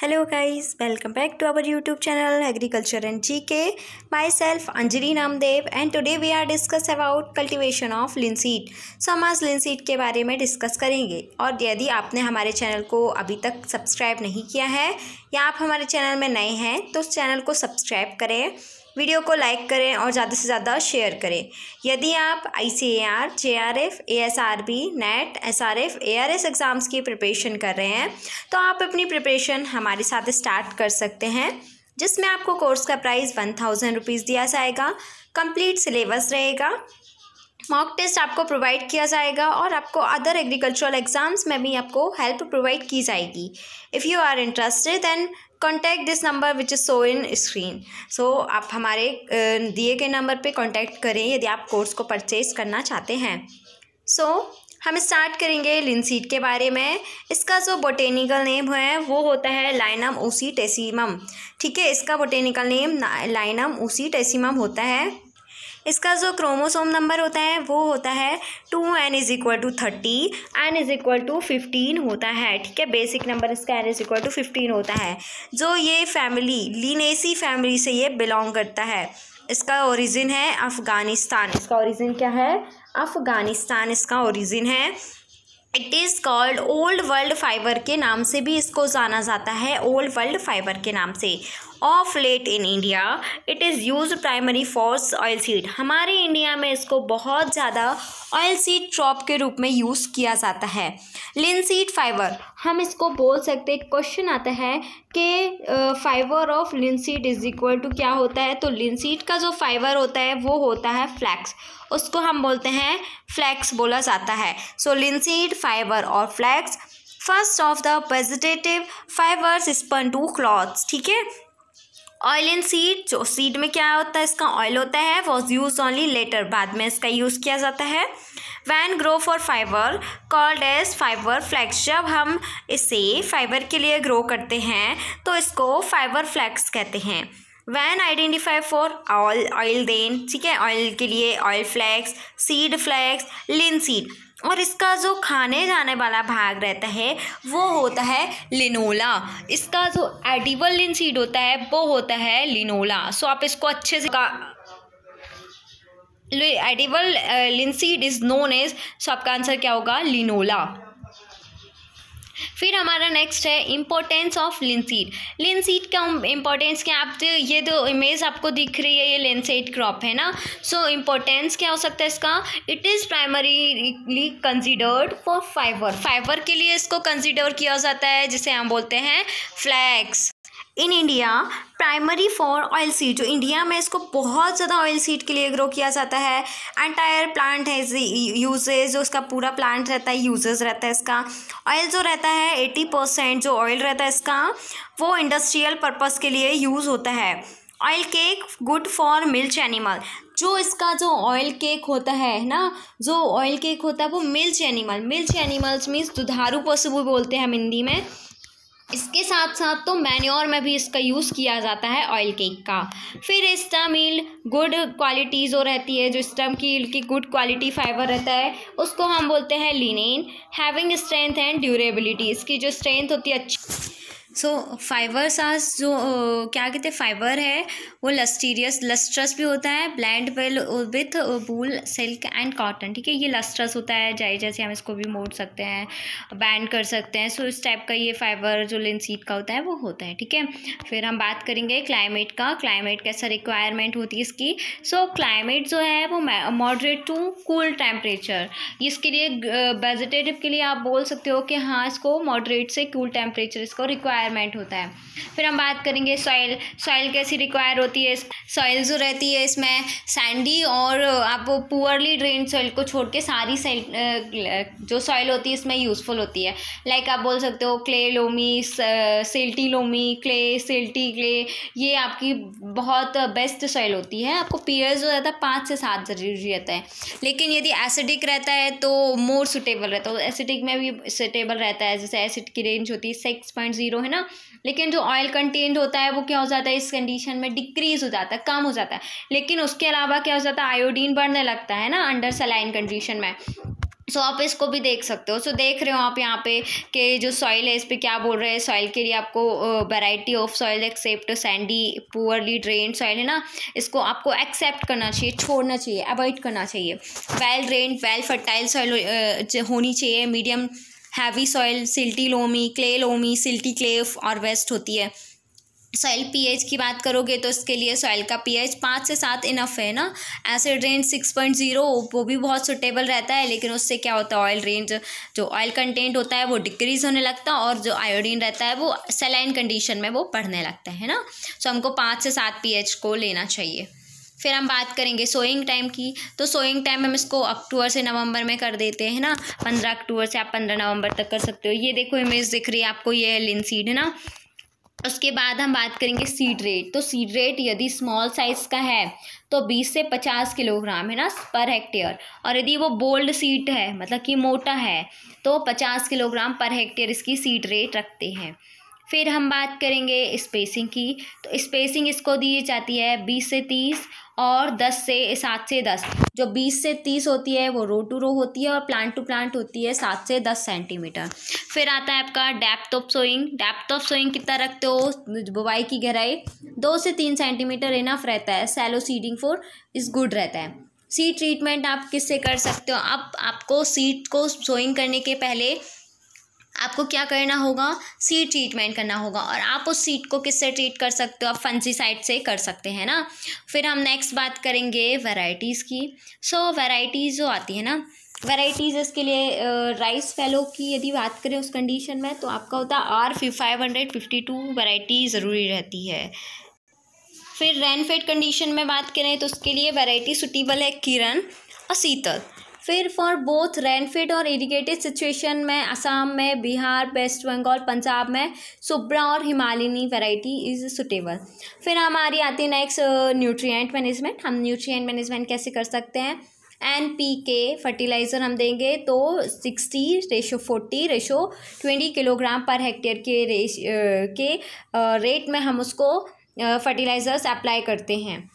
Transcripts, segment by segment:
hello guys welcome back to our YouTube channel agriculture and G K myself Anjali Namdev and today we are discuss about cultivation of linseed so हम आज linseed के बारे में discuss करेंगे और यदि आपने हमारे चैनल को अभी तक सब्सक्राइब नहीं किया है या आप हमारे चैनल में नए हैं तो उस चैनल को सब्सक्राइब करें वीडियो को लाइक करें और ज़्यादा से ज़्यादा शेयर करें यदि आप I C A R J R F A S R B NET S R F A R S exams की प्रिपरेशन कर रहे हैं तो आप अपनी प्रिपरेशन हमारे साथ स्टार्ट कर सकते हैं जिसमें आपको कोर्स का प्राइस वन थाउजेंड रुपीज़ दिया जाएगा कंप्लीट सिलेबस रहेगा मॉक टेस्ट आपको प्रोवाइड किया जाएगा और आपको अदर एग्रीकल्चरल एग्ज़ाम्स में भी आपको हेल्प प्रोवाइड की जाएगी if you are interested then contact this number which is show in screen so आप हमारे दिए गए नंबर पे कॉन्टैक्ट करें यदि आप कोर्स को परचेज करना चाहते हैं सो so, हम स्टार्ट करेंगे लिनसीड के बारे में इसका जो बोटेनिकल नेम है वो होता है लाइनम ओसी टेसीमम ठीक है इसका botanical name Linum usitatissimum होता है इसका जो क्रोमोसोम नंबर होता है वो होता है two N is equal to thirty N is equal to fifteen होता है ठीक है बेसिक नंबर इसका N is equal to fifteen होता है जो ये फैमिली लीनेसी फैमिली से ये बिलोंग करता है इसका ओरिजिन है अफ़गानिस्तान इसका ओरिजिन क्या है अफ़गानिस्तान इसका ओरिजिन है it is called old world fibre के नाम से भी इसको जाना जाता है ओल्ड वर्ल्ड फाइबर के नाम से of late in India it is use primary for oil seed हमारे इंडिया में इसको बहुत ज़्यादा ऑयल सीड ट्रॉप के रूप में यूज़ किया जाता है लिन सीड फाइबर हम इसको बोल सकते हैं क्वेश्चन आता है कि fibre of linseed is equal to क्या होता है तो लिनसीड का जो फाइबर होता है वो होता है फ्लैक्स उसको हम बोलते हैं फ्लैक्स बोला जाता है सो लिनसीड फाइबर और flax first of the vegetative fibres spun to cloths ठीक है ऑयल इन सीड जो सीड में क्या होता है इसका ऑयल होता है वॉज यूज ऑनली लेटर बाद में इसका यूज़ किया जाता है when grow for fibre called as fibre flax जब हम इसे फाइबर के लिए ग्रो करते हैं तो इसको फाइबर फ्लैक्स कहते हैं when identify for oil oil then ठीक है ऑयल के लिए oil flax seed flax linseed और इसका जो खाने जाने वाला भाग रहता है वो होता है लिनोला इसका जो एडिबल सीड होता है वो होता है लिनोला सो आप इसको अच्छे से edible linseed is known as so आपका आंसर क्या होगा लिनोला फिर हमारा नेक्स्ट है इम्पोर्टेंस ऑफ लिनसीड लिनसीड का इम्पोर्टेंस क्या आप तो, ये दो तो इमेज आपको दिख रही है ये लेंसेड क्रॉप है ना सो so, इम्पोर्टेंस क्या हो सकता है इसका it is primarily considered for fibre fibre के लिए इसको कंसिडर किया जाता है जिसे हम बोलते हैं flax in India primary for oil seed जो इंडिया में इसको बहुत ज़्यादा ऑयल सीड के लिए ग्रो किया जाता है एंटायर प्लांट है यूजेज जो उसका पूरा प्लांट रहता है यूजेज रहता है इसका ऑयल जो रहता है एटी परसेंट जो ऑयल रहता है इसका वो इंडस्ट्रियल पर्पज़ के लिए यूज़ होता है oil cake good for milch animal जो इसका जो ऑयल केक होता है ना जो ऑयल केक होता है वो milch animal milch animals means दुधारू पशु भी बोलते हैं हम हिंदी में इसके साथ साथ तो मैन्योर में भी इसका यूज़ किया जाता है ऑयल केक का फिर स्टामील गुड क्वालिटी जो रहती है जो स्टम कील की गुड क्वालिटी फाइबर रहता है उसको हम बोलते हैं linen having strength and durability इसकी जो स्ट्रेंथ होती है अच्छी सो फाइबर फाइबरसास जो क्या कहते हैं फाइबर है वो लस्टीरियस लस्ट्रस भी होता है blend well with wool silk and cotton ठीक है ये लस्ट्रस होता है जाए जैसे हम इसको भी मोड़ सकते हैं बैंड कर सकते हैं सो so, इस टाइप का ये फाइबर जो लिनसीड का होता है वो होता है ठीक है फिर हम बात करेंगे क्लाइमेट का क्लाइमेट कैसा रिक्वायरमेंट होती है इसकी सो so, क्लाइमेट जो है वो मॉडरेट टू कूल टेम्परेचर इसके लिए वेजिटेटिव uh, के लिए आप बोल सकते हो कि हाँ इसको मॉडरेट से कूल टेम्परेचर इसको रिक्वायर रिक्वायरमेंट होता है फिर हम बात करेंगे सॉइल सॉइल कैसी रिक्वायर होती है सॉइल जो रहती है इसमें सैंडी और आप पुअरली ड्रेन सॉइल को छोड़ के सारी सॉइल जो सॉइल होती है इसमें यूज़फुल होती है लाइक like आप बोल सकते हो clay loamy silty loamy clay silty clay ये आपकी बहुत बेस्ट सॉइल होती है आपको पीएच जो रहता है पाँच से सात जरूरी रहता है लेकिन यदि एसिडिक रहता है तो मोर सुटेबल रहता है एसिडिक तो में भी सुटेबल रहता है जैसे एसिड की रेंज होती है सिक्स पॉइंट जीरो है ना लेकिन जो ऑयल कंटेंट होता है वो क्या हो जाता है इस कंडीशन में डिक्रीज हो जाता है कम हो जाता है लेकिन उसके अलावा क्या हो जाता है आयोडीन बढ़ने लगता है ना अंडर सलाइन कंडीशन में सो so, आप इसको भी देख सकते हो सो so, देख रहे हो आप यहाँ पे कि जो सॉइल है इस पर क्या बोल रहे हैं सॉइल के लिए आपको variety of soil except sandy poorly drain soil है ना इसको आपको एक्सेप्ट करना चाहिए छोड़ना चाहिए अवॉइड करना चाहिए well drain well fertile soil होनी चाहिए medium heavy soil silty loamy clay loamy silty clay और वेस्ट होती है सॉइल पीएच की बात करोगे तो इसके लिए सॉइल का पीएच पाँच से सात इनफ है ना acid range six point zero वो भी बहुत सुटेबल रहता है लेकिन उससे क्या होता है ऑयल रेंज जो ऑयल कंटेंट होता है वो डिक्रीज होने लगता है और जो आयोडीन रहता है वो सेलाइन कंडीशन में वो बढ़ने लगता है ना सो हमको पाँच से सात पी को लेना चाहिए फिर हम बात करेंगे सोइंग टाइम की तो सोइंग टाइम हम इसको अक्टूबर से नवंबर में कर देते हैं ना पंद्रह अक्टूबर से आप पंद्रह नवंबर तक कर सकते हो ये देखो इमेज दिख रही है आपको ये है लिनसीड है ना उसके बाद हम बात करेंगे सीड रेट तो सीड रेट यदि स्मॉल साइज़ का है तो बीस से पचास किलोग्राम है ना पर हेक्टेयर और यदि वो बोल्ड सीट है मतलब कि मोटा है तो पचास किलोग्राम पर हेक्टेयर इसकी सीड रेट रखते हैं फिर हम बात करेंगे स्पेसिंग की तो स्पेसिंग इसको दी जाती है बीस से तीस और दस से सात से दस जो बीस से तीस होती है वो रो टू रो होती है और प्लांट टू प्लांट होती है सात से दस सेंटीमीटर फिर आता है आपका depth of sowing depth of sowing कितना रखते हो बुवाई की गहराई दो से तीन सेंटीमीटर इनफ रहता है shallow seeding for is good रहता है सीड ट्रीटमेंट आप किससे कर सकते हो आप आपको सीड को सोइंग करने के पहले आपको क्या करना होगा सीड ट्रीटमेंट करना होगा और आप उस सीड को किससे ट्रीट कर सकते हो आप फंसीसाइड से कर सकते हैं ना फिर हम नेक्स्ट बात करेंगे वैराइटीज़ की सो so, वैराइटीज़ जो आती है ना वैराइटीज़ इसके लिए राइस फैलो की यदि बात करें उस कंडीशन में तो आपका होता है R five hundred fifty two variety ज़रूरी रहती है फिर रेनफेड कंडीशन में बात करें तो उसके लिए वेराइटी सुटेबल है किरण और शीतल फिर फॉर बोथ रेनफेड और इरीगेटेड सिचुएशन में असम में बिहार वेस्ट बंगाल पंजाब में सुब्रा और हिमालिनी वेराइटी इज़ सुटेबल फिर हमारी आती है नेक्स्ट न्यूट्रिएंट मैनेजमेंट हम न्यूट्रिएंट मैनेजमेंट कैसे कर सकते हैं एन पी के फर्टिलाइज़र हम देंगे तो sixty ratio forty ratio twenty kilogram per hectare के रेश uh, के रेट uh, में हम उसको फर्टिलाइज़र्स uh, अप्लाई करते हैं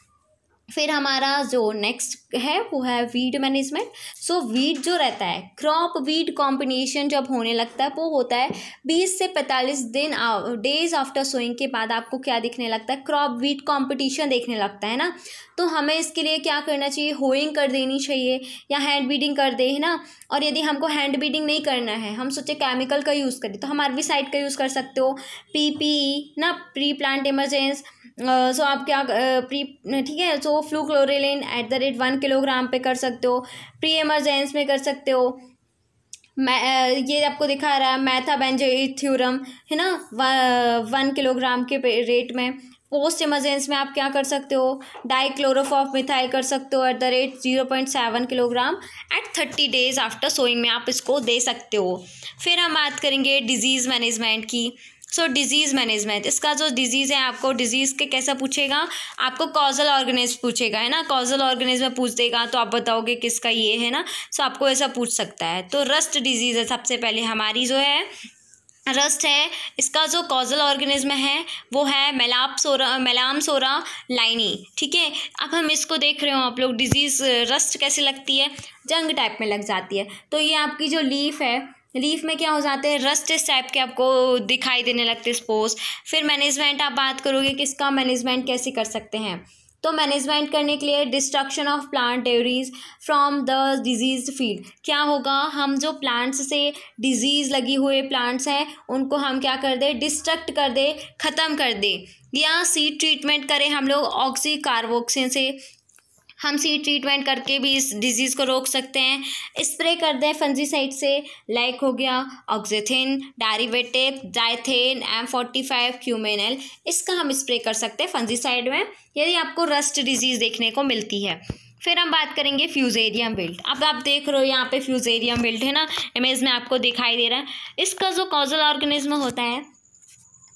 फिर हमारा जो नेक्स्ट है वो है वीड मैनेजमेंट सो वीड जो रहता है क्रॉप वीड कॉम्बिनेशन जब होने लगता है वो होता है बीस से पैंतालीस दिन डेज आफ्टर सोइंग के बाद आपको क्या दिखने लगता है क्रॉप वीड कॉम्पिटिशन देखने लगता है ना तो हमें इसके लिए क्या करना चाहिए होइंग कर देनी चाहिए या हैंड बीडिंग कर दे है ना और यदि हमको हैंड बीडिंग नहीं करना है हम सोचे केमिकल का यूज़ करें तो हम आरवी साइड का यूज़ कर सकते हो पी पी e, ना pre plant emergence so so आप क्या प्री ठीक है so fluchloralin at the rate one kilogram पे कर सकते हो प्री एमरजेंस में कर सकते हो मै ये आपको दिखा रहा है मैथा बेंजे है ना वन किलोग्राम के रेट में पोस्ट इमरजेंस में आप क्या कर सकते हो डाइक्लोरोफॉफ मिथाइल कर सकते हो at the rate zero point seven kilogram at thirty days after sowing में आप इसको दे सकते हो फिर हम बात करेंगे डिजीज़ मैनेजमेंट की सो डिजीज़ मैनेजमेंट इसका जो डिजीज़ है आपको डिजीज़ के कैसा पूछेगा आपको कॉजल ऑर्गेनिज पूछेगा है ना कॉजल ऑर्गेनिज में पूछ देगा तो आप बताओगे किसका ये है ना सो आपको ऐसा पूछ सकता है तो रस्ट डिजीज़ है सबसे पहले हमारी जो है रस्ट है इसका जो कॉजल ऑर्गेनिज्म है वो है मेलाप सोरा मेलाम सोरा लाइनी ठीक है अब हम इसको देख रहे हो आप लोग डिजीज़ रस्ट कैसे लगती है जंग टाइप में लग जाती है तो ये आपकी जो लीफ है लीफ में क्या हो जाते हैं रस्ट इस टाइप के आपको दिखाई देने लगते हैं फिर मैनेजमेंट आप बात करोगे किसका मैनेजमेंट कैसे कर सकते हैं तो मैनेजमेंट करने के लिए destruction of plant debris from the disease field क्या होगा हम जो प्लांट्स से डिजीज़ लगी हुए प्लांट्स हैं उनको हम क्या कर दे डिस्ट्रक्ट कर दे ख़त्म कर दे या सीड ट्रीटमेंट करें हम लोग ऑक्सी कार्बोक्सिन से हम सी ट्रीटमेंट करके भी इस डिजीज़ को रोक सकते हैं स्प्रे कर दें फंजीसाइड से लाइक हो गया oxathiin derivative Dithane M forty five क्यूमेनल इसका हम स्प्रे कर सकते हैं फंजीसाइड में यदि आपको रस्ट डिजीज़ देखने को मिलती है फिर हम बात करेंगे फ्यूजेरियम बिल्ट अब आप देख रहे हो यहाँ पे फ्यूजेरियम बिल्ट है ना इमेज में आपको दिखाई दे रहा है इसका जो कॉजल ऑर्गेनिज्म होता है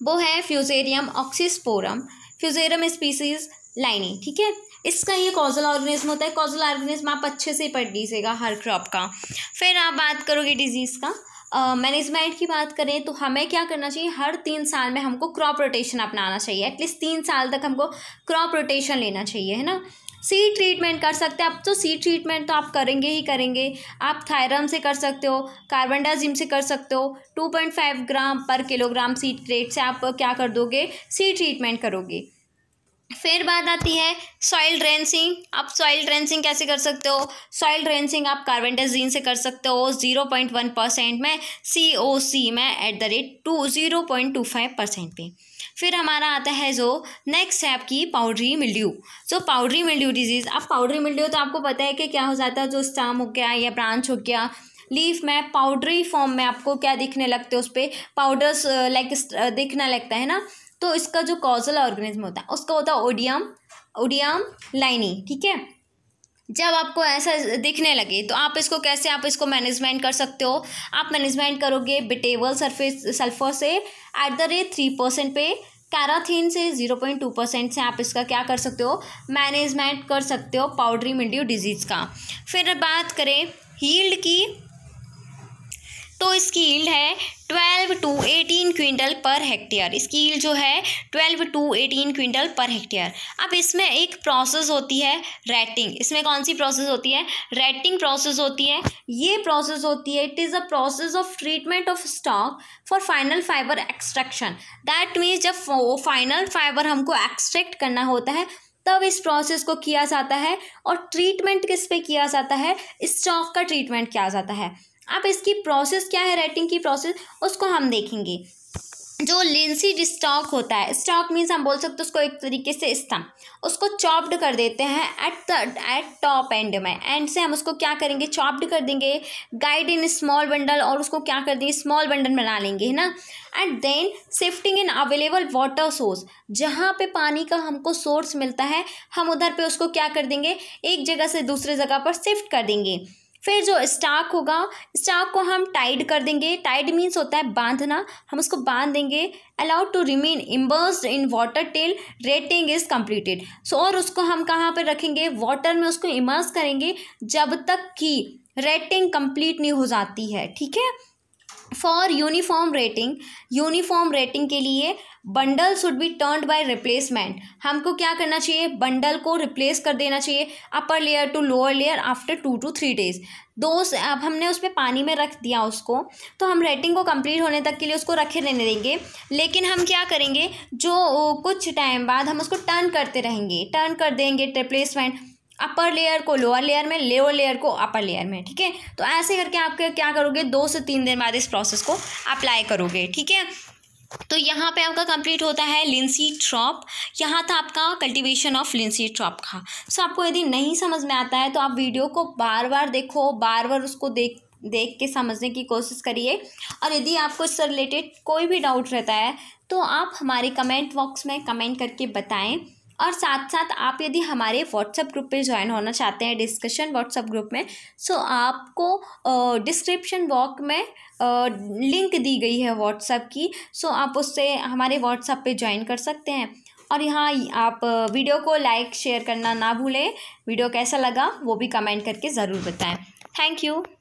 वो है fusarium oxysporum fusarium species lini ठीक है इसका ये कॉजल ऑर्गेनिज्म होता है कॉजल ऑर्गेनिज्म आप अच्छे से पढ़ लीजिएगा हर क्रॉप का फिर आप बात करोगे डिजीज़ का मैनेजमेंट की बात करें तो हमें क्या करना चाहिए हर तीन साल में हमको क्रॉप रोटेशन अपनाना चाहिए एटलीस्ट तीन साल तक हमको क्रॉप रोटेशन लेना चाहिए है ना सी ट्रीटमेंट कर सकते हैं आप तो सीड ट्रीटमेंट तो आप करेंगे ही करेंगे आप थायरम से कर सकते हो कार्बन डाइजिम से कर सकते हो टू पॉइंट फाइव ग्राम पर किलोग्राम सीड रेट से आप क्या कर दोगे सी ट्रीटमेंट करोगे फिर बात आती है सॉइल ड्रेंसिंग आप सॉइल ड्रेंसिंग कैसे कर सकते हो सॉइल ड्रेंसिंग आप कार्बेंडाजीन से कर सकते हो ज़ीरो पॉइंट वन परसेंट में सी ओ सी में at the rate two zero point two five percent पे फिर हमारा आता है जो नेक्स्ट है आपकी पाउडरी मिल्ड्यू जो पाउडरी मिल्ड्यू डिजीज़ आप पाउडरी मिल्ड्यू तो आपको पता है कि क्या हो जाता है जो स्टाम हो गया या ब्रांच हो गया लीफ में पाउडरी फॉर्म में आपको क्या दिखने लगते हैं उस पर पाउडर्स लाइक दिखना लगता है ना तो इसका जो कॉजल ऑर्गेनिज्म होता है उसका होता है ओडियम ओडियम लाइनी ठीक है जब आपको ऐसा दिखने लगे तो आप इसको कैसे आप इसको मैनेजमेंट कर सकते हो आप मैनेजमेंट करोगे बिटेबल सरफेस सल्फर से at the rate three percent पे कैराथीन से ज़ीरो पॉइंट टू परसेंट से आप इसका क्या कर सकते हो मैनेजमेंट कर सकते हो पाउडरी मिंडियो डिजीज़ का फिर बात करें हील्ड की तो इसकी हील्ड है twelve to eighteen quintal per hectare इसकी ईल जो है twelve to eighteen quintal per hectare अब इसमें एक प्रोसेस होती है रेटिंग इसमें कौन सी प्रोसेस होती है रेटिंग प्रोसेस होती है ये प्रोसेस होती है it is a process of treatment of stalk for final fibre extraction that means जब फाइनल फाइबर हमको एक्सट्रैक्ट करना होता है तब इस प्रोसेस को किया जाता है और ट्रीटमेंट किस पे किया जाता है स्टॉक का ट्रीटमेंट किया जाता है अब इसकी प्रोसेस क्या है राइटिंग की प्रोसेस उसको हम देखेंगे जो लेंसी स्टॉक होता है स्टॉक मीन्स हम बोल सकते हैं उसको एक तरीके से स्तम उसको चॉप्ड कर देते हैं at the at top end में एंड से हम उसको क्या करेंगे चॉप्ड कर देंगे गाइड इन स्मॉल बंडल और उसको क्या कर देंगे स्मॉल बंडल बना लेंगे है ना and then shifting in available water source जहाँ पे पानी का हमको सोर्स मिलता है हम उधर पे उसको क्या कर देंगे एक जगह से दूसरे जगह पर शिफ्ट कर देंगे फिर जो स्टाक होगा स्टाक को हम टाइड कर देंगे टाइड मीन्स होता है बांधना हम उसको बांध देंगे allowed to remain immersed in water till retting is completed so और उसको हम कहाँ पर रखेंगे वाटर में उसको इमर्स करेंगे जब तक कि रेटिंग कंप्लीट नहीं हो जाती है ठीक है for uniform retting uniform retting के लिए bundle should be turned by replacement हमको क्या करना चाहिए बंडल को रिप्लेस कर देना चाहिए upper layer to lower layer after two two three days दो अब हमने उसमें पानी में रख दिया उसको तो हम रेटिंग को कंप्लीट होने तक के लिए उसको रखे रहने देंगे लेकिन हम क्या करेंगे जो कुछ टाइम बाद हम उसको टर्न करते रहेंगे टर्न कर देंगे रिप्लेसमेंट अपर लेयर को लोअर लेयर में लोअर लेयर को अपर लेयर में ठीक है तो ऐसे करके आप क्या करोगे दो से तीन दिन बाद इस प्रोसेस को अप्लाई करोगे ठीक है तो यहाँ पे आपका कंप्लीट होता है लिंसी ट्रॉप यहाँ था आपका कल्टीवेशन ऑफ लिंसी ट्रॉप का सो आपको यदि नहीं समझ में आता है तो आप वीडियो को बार बार देखो बार बार उसको देख देख के समझने की कोशिश करिए और यदि आपको इससे रिलेटेड कोई भी डाउट रहता है तो आप हमारे कमेंट बॉक्स में कमेंट करके बताएं और साथ साथ आप यदि हमारे व्हाट्सएप ग्रुप पे ज्वाइन होना चाहते हैं डिस्कशन व्हाट्सएप ग्रुप में सो आपको डिस्क्रिप्शन बॉक्स में लिंक दी गई है व्हाट्सएप की सो आप उससे हमारे व्हाट्सएप पे ज्वाइन कर सकते हैं और यहाँ आप वीडियो को लाइक शेयर करना ना भूलें वीडियो कैसा लगा वो भी कमेंट करके ज़रूर बताएं थैंक यू